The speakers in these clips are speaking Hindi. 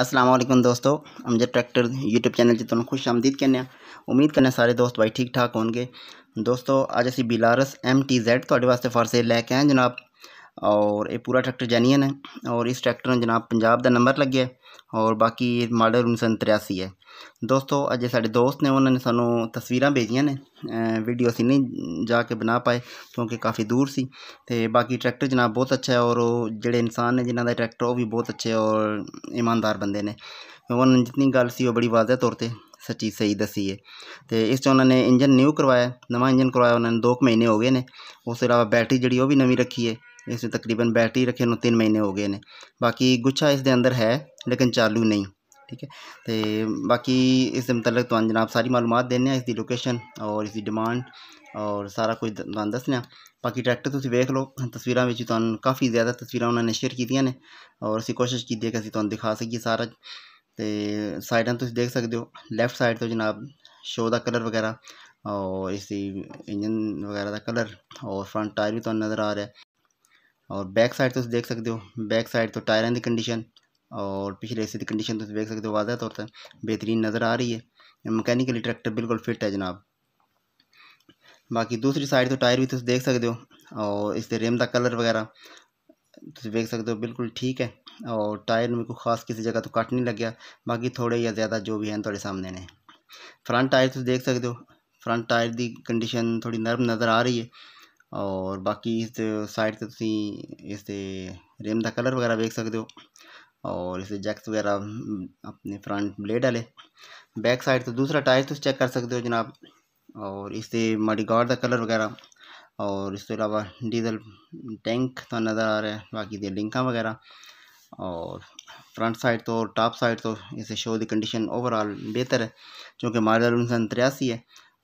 असलम दोस्तों अमजद ट्रैक्टर यूट्यूब चैनल से तुम खुश आमदीद कहने उम्मीद करने सारे दोस्त भाई ठीक ठाक होंगे दोस्तों अज अं बिलारस एम टी जैड थोड़े वास्ते फरसे लैके आए जनाब ਔਰ ਇਹ ਪੂਰਾ ਟਰੈਕਟਰ ਜੈਨੂਇਨ ਹੈ ਔਰ ਇਸ ਟਰੈਕਟਰ ਨੂੰ ਜਨਾਬ ਪੰਜਾਬ ਦਾ ਨੰਬਰ ਲੱਗਿਆ ਔਰ ਬਾਕੀ ਮਾਡਲ 1983 ਹੈ ਦੋਸਤੋ ਅਜੇ ਸਾਡੇ ਦੋਸਤ ਨੇ ਉਹਨਾਂ ਨੇ ਸਾਨੂੰ ਤਸਵੀਰਾਂ ਭੇਜੀਆਂ ਨੇ ਵੀਡੀਓ ਅਸੀਂ ਨਹੀਂ ਜਾ ਕੇ ਬਣਾ ਪਾਏ ਕਿਉਂਕਿ ਕਾਫੀ ਦੂਰ ਸੀ ਤੇ ਬਾਕੀ ਟਰੈਕਟਰ ਜਨਾਬ ਬਹੁਤ ਅੱਛਾ ਹੈ ਔਰ ਉਹ ਜਿਹੜੇ ਇਨਸਾਨ ਨੇ ਜਿਨ੍ਹਾਂ ਦਾ ਟਰੈਕਟਰ ਉਹ ਵੀ ਬਹੁਤ ਅੱਛੇ ਔਰ ਇਮਾਨਦਾਰ ਬੰਦੇ ਨੇ ਉਹਨਾਂ ਨੇ ਜਿੰਨੀ ਗੱਲ ਸੀ ਉਹ ਬੜੀ ਵਾਜ਼ਿਹ ਤੌਰ ਤੇ ਸੱਚੀ ਸਹੀ ਦਸੀ ਹੈ ਤੇ ਇਸ ਤੋਂ ਉਹਨਾਂ ਨੇ ਇੰਜਨ ਨਿਊ ਕਰਵਾਇਆ ਨਵਾਂ ਇੰਜਨ ਕਰਵਾਇਆ ਉਹਨਾਂ ਨੇ 2 ਮਹੀਨੇ ਹੋ ਗਏ ਨੇ ਉਸ ਤੋਂ ਇਲਾਵਾ ਬੈਟਰੀ ਜਿਹੜੀ ਉਹ ਵੀ ਨਵੀਂ ਰੱਖੀ ਹੈ इस तकरीबन बैटरी रखे नो तीन महीने हो गए ने बाकी गुच्छा इस दे अंदर है लेकिन चालू नहीं ठीक है तो बाकी इस मतलब तो जनाब सारी मालूम देने इसकी लोकेशन और इसकी डिमांड और सारा कुछ दसने बाकी ट्रैक्टर तुम वेख लो तस्वीर में तो काफ़ी ज़्यादा तस्वीर उन्होंने शेयर की ने और असी कोशिश की है कि अभी तुम दिखा सकी सारा तो साइड तुम देख सकते हो लैफ्ट साइड तो जनाब शो का कलर वगैरह और इसी इंजन वगैरह का कलर और फ्रंट टायर भी तुम नज़र आ रहा है और बैक साइड तो देख सकते हो बैक साइड तो टायर की कंडीशन और पिछले हिस्से की कंडीशन तो देख सकते हो वादा तौर पर बेहतरीन नज़र आ रही है मकैनिकली ट्रैक्टर बिल्कुल फिट है जनाब बाकी दूसरी साइड तो टायर भी तुम तो देख सकते हो और इसके रिम का कलर वगैरह तुम तो देख सकते हो बिल्कुल ठीक है और टायर में कोई खास किसी जगह तो कट नहीं लग गया बाकी थोड़े या ज़्यादा जो भी हैं थोड़े सामने ने फ्रंट टायर तुम तो देख सकते हो फ्रंट टायर की कंडीशन थोड़ी नरम नज़र आ रही है और बाकी इस साइड से तुम इस रिम का कलर वगैरह देख सकते हो और इसे जैक्स वगैरह अपने फ्रंट ब्लेड वाले बैक साइड तो दूसरा टायर तुम चेक कर सकते हो जनाब और इसे मडी गार्ड का कलर वगैरह और इसके अलावा डीजल टैंक तो नज़र आ रहा है बाकी लिंक वगैरह और फ्रंट साइड तो टॉप साइड तो इसे शो की कंडीशन ओवरऑल बेहतर है क्योंकि मार्जल उन्नीस सौ है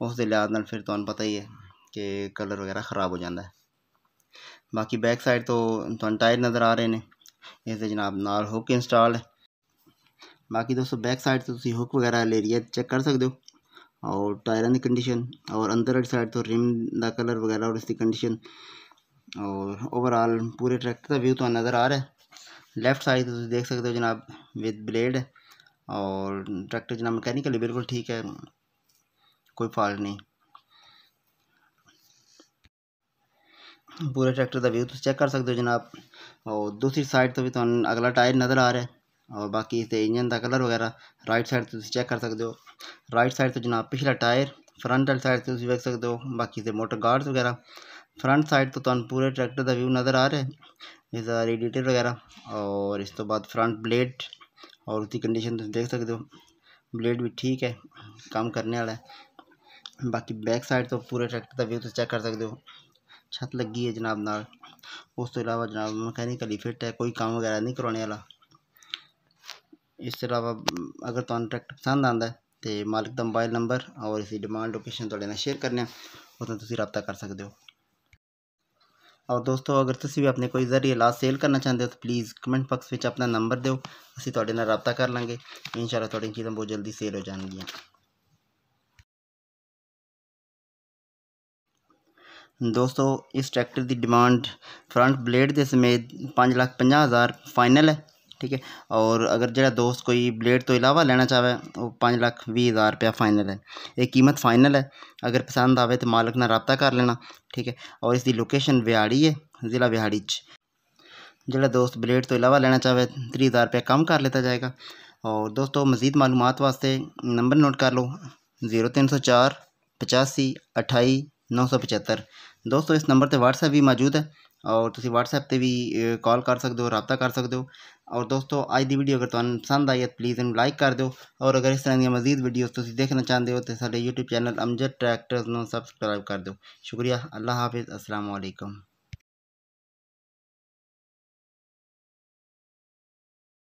उस लिहाज फिर तुम तो पता ही है कि कलर वगैरह ख़राब हो जाता है बाकी बैक साइड तो टायर नज़र आ रहे हैं इसे जनाब नाल हुक इंस्टॉल है बाकी दोस्तों बैक साइड तो तुम हुक वगैरह ले रही है चेक कर सकते हो और टायर की कंडीशन और अंदर वाली साइड तो रिम का कलर वगैरह और इसकी कंडीशन और ओवरऑल पूरे ट्रैक्टर का व्यू तो नज़र आ रहा है लेफ्ट साइड तो देख सकते हो जनाब विद ब्लेड और ट्रैक्टर तो जनाब मैकेनिकली बिल्कुल ठीक है कोई फॉल्ट नहीं पूरे ट्रैक्टर का व्यू चेक कर सकते हो जनाब और दूसरी साइड तो भी तो अगला टायर नज़र आ रहा है और बाकी इसे इंजन का कलर वगैरह राइट साइड तो चेक कर सकते हो राइट साइड तो जनाब पिछला टायर फ्रंट वाली साइड से देख सकते हो बाकी इसे मोटर गार्ड्स वगैरह फ्रंट साइड तो तुम पूरे ट्रैक्टर का व्यू नज़र आ रहा है इसका रेडिएटर वगैरह और इस तो बाद फ्रंट ब्लेड और उसकी कंडीशन देख सकते हो ब्लेड भी ठीक है काम करने वाला है बाकी बैक साइड तो पूरे ट्रैक्टर का व्यू तो चेक कर सकते हो छत लगी है जनाब न उस तो इलावा जनाब मकैनिकल फिट है कोई काम वगैरह नहीं करवाने वाला इस अलावा तो अगर तुम तो ट्रैक्टर पसंद आता है तो मालिक का मोबाइल नंबर और इसकी डिमांड लोकेशन थोड़े तो शेयर करने उसमें रबता कर सकते हो और दोस्तों अगर तुम भी अपने कोई जरिए लास्ट सेल करना चाहते हो तो प्लीज़ कमेंट बॉक्स में अपना नंबर दो असं तो रबता कर लेंगे इन शाला थोड़ी चीज़ें बहुत जल्दी सेल हो जाएगी दोस्तों इस ट्रैक्टर की डिमांड फ्रंट ब्लेड के समेत पाँच लाख पंजाह् हज़ार फाइनल है ठीक है और अगर जो दोस्त कोई ब्लेड तो इलावा लैना चाहे वो पाँच लाख भी हज़ार रुपया फाइनल है ये कीमत फाइनल है अगर पसंद आए तो मालक ने रबता कर लेना ठीक है और इसकी लोकेशन विहाड़ी है ज़िला विहाड़ी जोड़ा दोस्त ब्लेड तो इलावा लैना चाहे त्री हज़ार रुपया कम कर लेता जाएगा और दोस्तों मज़ीद मालूम वास्ते नंबर नोट कर लो ज़ीरो तीन सौ चार पचासी अठाई नौ सौ पचहत्तर दोस्तों इस नंबर पर वट्सएप भी मौजूद है और तुम वट्सएप पर भी कॉल कर सद रता कर सकते और दोस्तों आज की वीडियो अगर तुम पसंद आई है तो प्लीज़ इन लाइक कर दो और अगर इस तरह दजीद वीडियोज़ तुम देखना चाहते हो तो साढ़े YouTube channel Amjad tractor subscribe कर दो शुक्रिया अल्लाह हाफिज़ असलम